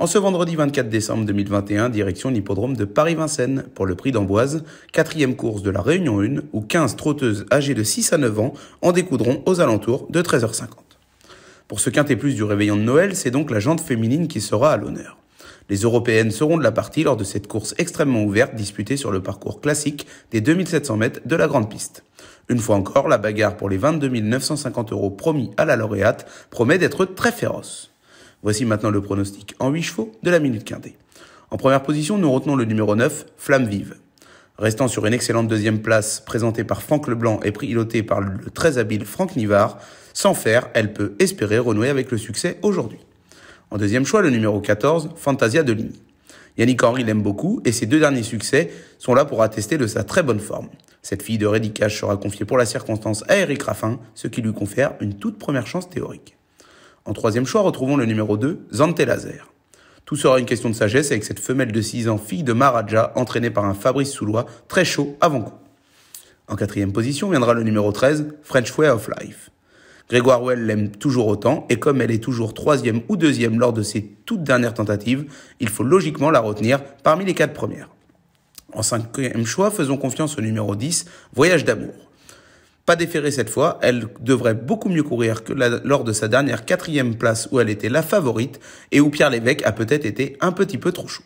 En ce vendredi 24 décembre 2021, direction l'hippodrome de Paris-Vincennes pour le prix d'Amboise, quatrième course de la Réunion 1, où 15 trotteuses âgées de 6 à 9 ans en découdront aux alentours de 13h50. Pour ce et plus du réveillon de Noël, c'est donc la jante féminine qui sera à l'honneur. Les Européennes seront de la partie lors de cette course extrêmement ouverte disputée sur le parcours classique des 2700 mètres de la grande piste. Une fois encore, la bagarre pour les 22 950 euros promis à la lauréate promet d'être très féroce. Voici maintenant le pronostic en huit chevaux de la minute quintée. En première position, nous retenons le numéro 9, Flamme Vive. Restant sur une excellente deuxième place présentée par Franck Leblanc et pilotée par le très habile Franck Nivard, sans faire, elle peut espérer renouer avec le succès aujourd'hui. En deuxième choix, le numéro 14, Fantasia de Ligne. Yannick Henry l'aime beaucoup et ses deux derniers succès sont là pour attester de sa très bonne forme. Cette fille de Rédicage sera confiée pour la circonstance à Eric Raffin, ce qui lui confère une toute première chance théorique. En troisième choix, retrouvons le numéro 2, Zante Laser. Tout sera une question de sagesse avec cette femelle de 6 ans, fille de Maradja, entraînée par un Fabrice Soulois, très chaud avant coup. En quatrième position viendra le numéro 13, French Way of Life. Grégoire Well l'aime toujours autant, et comme elle est toujours troisième ou deuxième lors de ses toutes dernières tentatives, il faut logiquement la retenir parmi les quatre premières. En cinquième choix, faisons confiance au numéro 10, Voyage d'amour. Pas déférée cette fois, elle devrait beaucoup mieux courir que lors de sa dernière quatrième place où elle était la favorite et où Pierre Lévesque a peut-être été un petit peu trop chaud.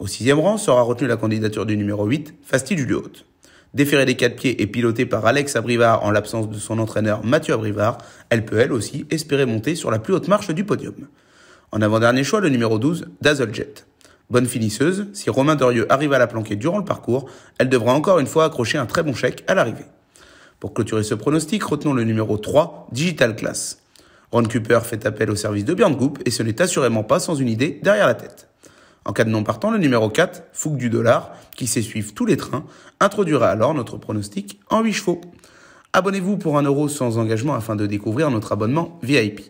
Au sixième rang sera retenue la candidature du numéro 8, Fasti du Haute. Déférée des quatre pieds et pilotée par Alex Abrivard en l'absence de son entraîneur Mathieu Abrivard, elle peut elle aussi espérer monter sur la plus haute marche du podium. En avant-dernier choix, le numéro 12, Dazzle Jet. Bonne finisseuse, si Romain Dorieux arrive à la planquer durant le parcours, elle devra encore une fois accrocher un très bon chèque à l'arrivée. Pour clôturer ce pronostic, retenons le numéro 3, Digital Class. Ron Cooper fait appel au service de Björn Group et ce n'est assurément pas sans une idée derrière la tête. En cas de non partant, le numéro 4, Fougue du dollar, qui s'essuive tous les trains, introduira alors notre pronostic en 8 chevaux. Abonnez-vous pour un euro sans engagement afin de découvrir notre abonnement VIP.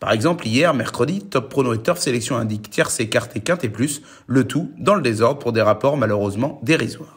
Par exemple, hier, mercredi, Top Prono et Turf Sélection indique tiers cartes et quinte et plus, le tout dans le désordre pour des rapports malheureusement dérisoires.